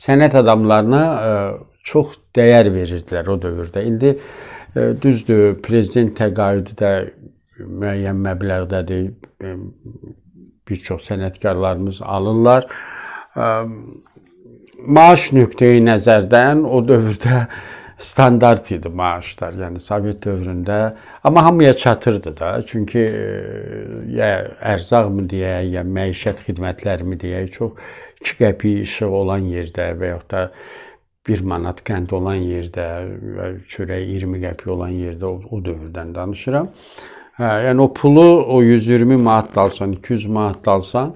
sənət adamlarına e, çox dəyər verirdilər o dövrdə. İndi e, düzdür, prezident təqaüdü də müəyyən məbləğdədir. E, bir çox sənətkarlarımız alırlar. Maaş nöqteyi nəzərdən o dövrdə standart idi maaşlar. Yəni Sovet dövründə, amma hamıya çatırdı da. Çünki ya ərzaqmı deyə, ya məişət xidmətlərimi deyə çox 2 qəpik işıq olan yerdə və yaxud da 1 manat qənd olan yerdə və çörək 20 qəpik olan yerdə o, o dövrdən danışıram. Hə, yəni o pulu o 120 manat dalsan, 200 manat dalsan,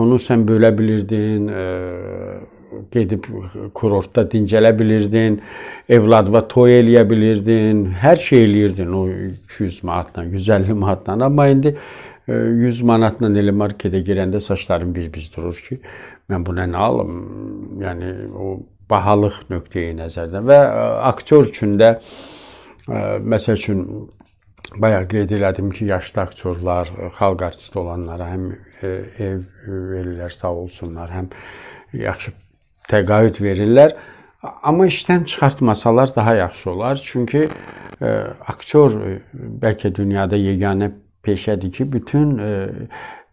onu sən bölə bilirdin, ə, e, gedib kurortda dincələ bilirdin, evladına toy eləyə bilirdin, hər şey eləyirdin o 200 manatla, 150 manatla. Amma indi 100 e, manatla elə marketə girəndə saçların bir-biz durur ki, Mən bunu nə alım? Yəni o bahalıq nöqteyi nəzərdən və e, aktyor üçün də e, məsəl üçün bayaq qeyd elədim ki, yaşlı aktyorlar, e, xalq artisti olanlara həm ev verirlər, sağ olsunlar, həm yaxşı təqaüd verirlər. Amma işdən çıxartmasalar daha yaxşı olar. Çünki e, aktyor bəlkə dünyada yeganə peşədir ki, bütün e,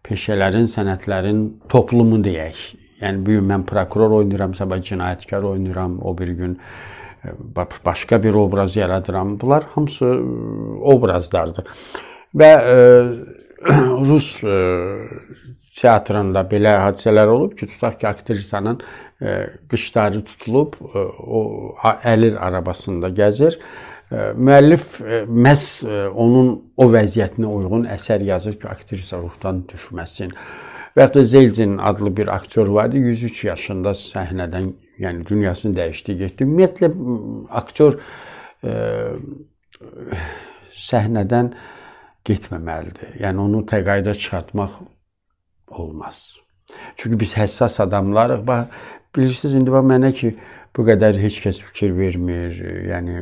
peşələrin, sənətlərin toplumu deyək, Yəni bu gün mən prokuror oynayıram, sabah cinayətkar oynayıram, o bir gün e, başqa bir obraz yaradıram. Bunlar hamısı e, obrazlardır. Və e, rus e, teatrında belə hadisələr olub ki, tutaq ki, aktrisanın e, qışları tutulub, o əlir arabasında gəzir. Müəllif məhz onun o vəziyyətinə uyğun əsər yazır ki, aktrisa ruhdan düşməsin. Və hətta Zelcin adlı bir aktyor var idi, 103 yaşında səhnədən, yəni dünyasını dəyişdi, getdi. Ümumiyyətlə aktyor e, səhnədən getməməlidir. Yəni onu təqaüdə çıxartmaq olmaz. Çünki biz həssas adamlarıq. Bax bilirsiniz indi bax mənə ki bu qədər heç kəs fikir vermir. Yəni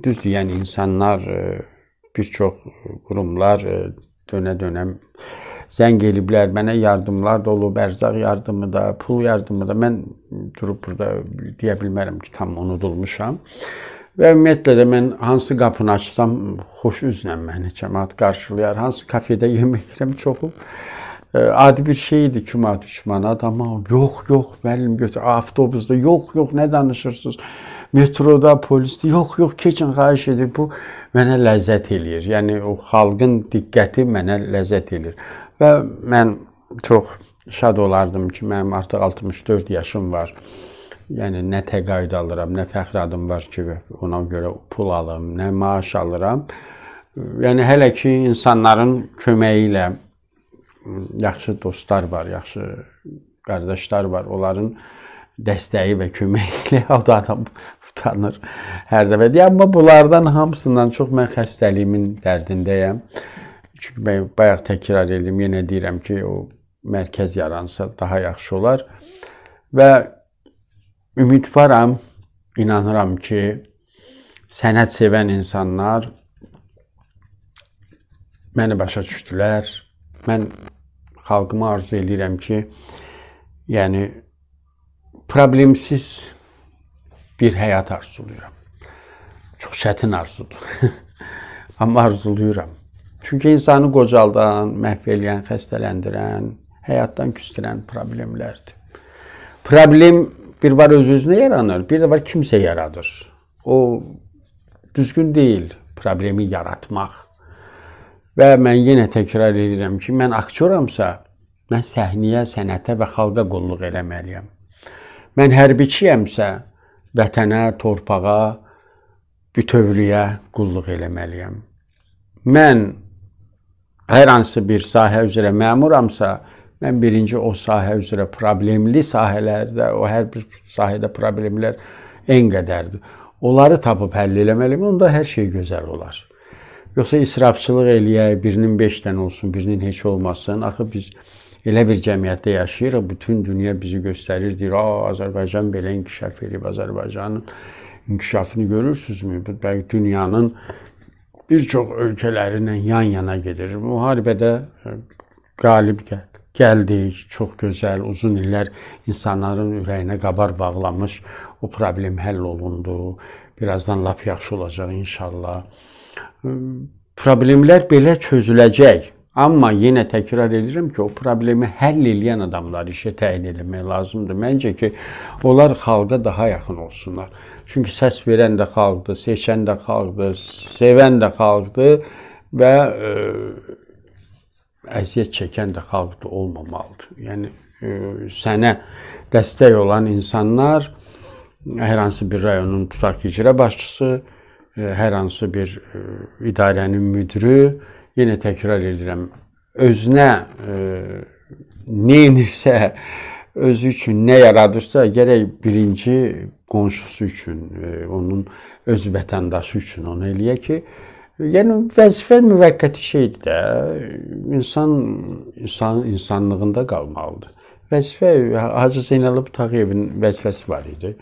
düzdür, yəni insanlar e, bir çox qurumlar e, dönə-dönə zəng eliblər, mənə yardımlar da olub, ərzaq yardımı da, pul yardımı da. Mən durub burada deyə bilmərəm ki, tam unudulmuşam. Və ümumiyyətlə də mən hansı qapını açsam xoş üzlə məni cəmaət qarşılayar. Hansı kafedə yemək yeyirəm çoxu e, adi bir şey idi ki, mat düşmən adama yox, yox, müəllim götür avtobusda yox, yox, nə danışırsınız? Metroda, polisdə yox, yox, keçin xahiş edir. Bu mənə ləzzət eləyir. Yəni o xalqın diqqəti mənə ləzzət eləyir. Və mən çox şad olardım ki, mənim artıq 64 yaşım var. Yəni nə təqaüd alıram, nə fəxr adım var ki, ona görə pul alım, nə maaş alıram. Yəni hələ ki insanların köməyi ilə yaxşı dostlar var, yaxşı qardaşlar var. Onların dəstəyi və köməyi ilə o da adam utanır hər dəfə. Amma bunlardan hamısından çox mən xəstəliyimin dərdindəyəm. Çünki mən bayaq təkrar edim, yenə deyirəm ki, o mərkəz yaransa daha yaxşı olar. Və ümidvaram, inanıram ki, sənət sevən insanlar məni başa düşdülər. Mən xalqıma arzu edirəm ki, yəni problemsiz bir həyat arzulayıram. Çox çətin arzudur. Amma arzulayıram. Çünki insanı qocaldan, məhv eləyən, xəstələndirən, həyatdan küstürən problemlərdir. Problem bir var öz-özünə yaranır, bir də var kimsə yaradır. O düzgün deyil problemi yaratmaq. Və mən yenə təkrar edirəm ki, mən aktyoramsa, mən səhnəyə, sənətə və xalqa qulluq eləməliyəm. Mən hərbiçiyəmsə, vətənə, torpağa, bütövlüyə qulluq eləməliyəm. Mən hər hansı bir sahə üzrə məmuramsa, mən birinci o sahə üzrə problemli sahələrdə, o hər bir sahədə problemlər ən qədərdir. Onları tapıb həll eləməliyəm, onda hər şey gözəl olar. Yoxsa israfçılıq eləyək, birinin 5 dənə olsun, birinin heç olmasın. Axı biz elə bir cəmiyyətdə yaşayırıq, bütün dünya bizi göstərir, deyir, "A, Azərbaycan belə inkişaf edib, Azərbaycanın inkişafını görürsünüzmü? Bəlkə dünyanın bir çox ölkələrlə yan-yana gedir. Müharibədə e, qalib gəl gəldik. Çox gözəl, uzun illər insanların ürəyinə qabar bağlamış o problem həll olundu. Birazdan lap yaxşı olacaq inşallah. Problemlər belə çözüləcək. Amma yenə təkrar edirəm ki, o problemi həll edən adamlar işə təyin etmək lazımdır. Məncə ki, onlar xalqa daha yaxın olsunlar. Çünki səs verən də xalqdır, seçən də xalqdır, sevən də xalqdır və ə, e, əziyyət çəkən də xalqdır olmamalıdır. Yəni ə, e, sənə dəstək olan insanlar hər hansı bir rayonun tutaq ki, icra başçısı, ə, e, hər hansı bir ə, idarənin müdiri, yenə təkrar edirəm, özünə e, nə inirsə, özü üçün nə yaradırsa, gərək birinci qonşusu üçün, e, onun öz vətəndaşı üçün onu eləyə ki, yəni vəzifə müvəqqəti şeydir də. İnsan insan insanlığında qalmalıdır. Vəzifə Hacı Zeynalov Tağıyevin vəzifəsi var idi.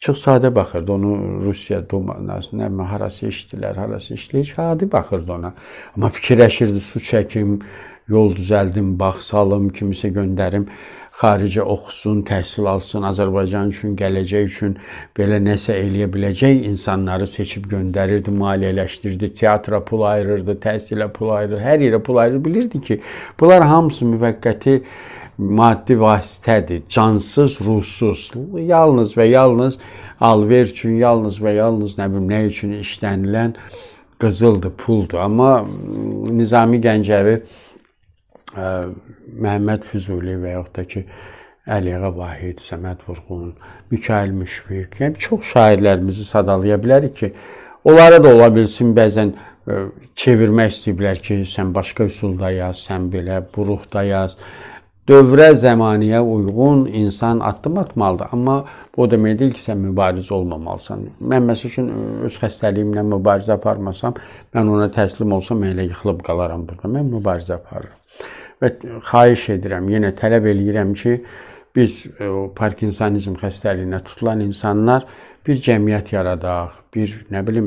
Çox sadə baxırdı. Onu Rusiya dumanası, nə harası işdilər, harası işləyir, sadə baxırdı ona. Amma fikirləşirdi, su çəkim, yol düzəldim, bax salım, kimisə göndərim xaricə oxusun, təhsil alsın, Azərbaycan üçün, gələcək üçün belə nəsə eləyə biləcək insanları seçib göndərirdi, maliyyələşdirdi, teatra pul ayırırdı, təhsilə pul ayırırdı, hər yerə pul ayırırdı. Bilirdi ki, bunlar hamısı müvəqqəti maddi vasitədir, cansız, ruhsuz, yalnız və yalnız alver üçün, yalnız və yalnız nə bilim nə üçün işlənilən qızıldır, puldur. Amma Nizami Gəncəvi ə, Məhəmməd Füzuli və yaxud da ki Əliyağa Vahid, Səməd Vurğun, Mikail Müşfiq, yəni çox şairlərimizi sadalaya bilərik ki, onlara da ola bilsin bəzən ə, çevirmək istəyiblər ki, sən başqa üsulda yaz, sən belə bu ruhda yaz. Ə, dövrə zəmaniyə uyğun insan addım atmalıdır. Amma bu o demək deyil ki, sən mübariz olmamalısan. Mən məsəl üçün öz xəstəliyimlə mübarizə aparmasam, mən ona təslim olsam, mən elə yıxılıb qalaram burada. Mən mübarizə aparıram. Və xahiş edirəm, yenə tələb eləyirəm ki, biz parkinsonizm xəstəliyinə tutulan insanlar bir cəmiyyət yaradaq, bir nə bilim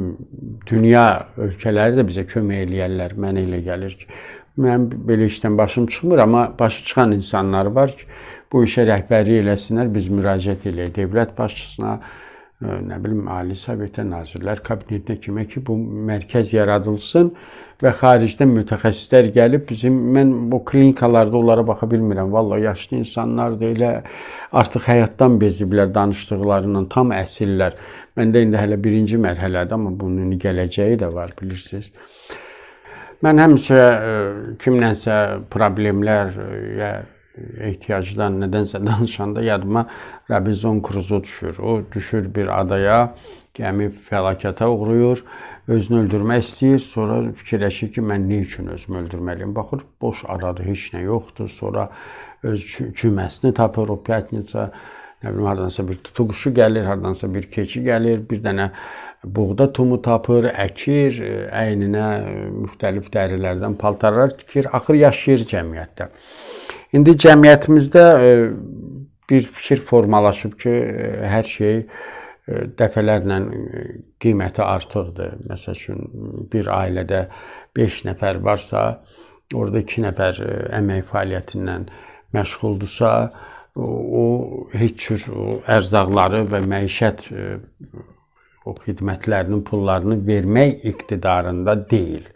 dünya ölkələri də bizə kömək eləyərlər. Mənə elə gəlir ki, Mənim belə işdən başım çıxmır, amma başı çıxan insanlar var ki, bu işə rəhbərlik eləsinlər, biz müraciət eləyək dövlət başçısına, e, nə bilim Ali Sovetə, Nazirlər Kabinetinə kimə ki, bu mərkəz yaradılsın və xaricdən mütəxəssislər gəlib bizim mən bu klinikalarda onlara baxa bilmirəm. Vallahi yaşlı insanlar da elə artıq həyatdan beziblər danışdıqlarından, tam əsillər. Məndə indi hələ birinci mərhələdə, amma bunun gələcəyi də var, bilirsiniz. Mən həmişə e, kimlənsə problemlər ya ehtiyacdan nədənsə danışanda yadıma Robinson Crusoe düşür. O düşür bir adaya, gəmi fəlakətə uğrayır, özünü öldürmək istəyir, sonra fikirləşir ki, mən nə üçün özümü öldürməliyəm? Baxır, boş adadır, heç nə yoxdur. Sonra öz küməsini tapır, o pyatnica nə bilim hardansa bir tutuquşu gəlir, hardansa bir keçi gəlir, bir dənə buğda tumu tapır, əkir, e, əyninə e, müxtəlif dərilərdən paltarlar tikir, axır yaşayır cəmiyyətdə. İndi cəmiyyətimizdə e, bir fikir formalaşıb ki, hər şey dəfələrlə qiyməti artıqdır. Məsəl üçün bir ailədə 5 nəfər varsa, orada 2 nəfər əmək fəaliyyətindən məşğuldursa, o heç cür o ərzaqları və məişət e, o xidmətlərinin pullarını vermək iqtidarında deyil.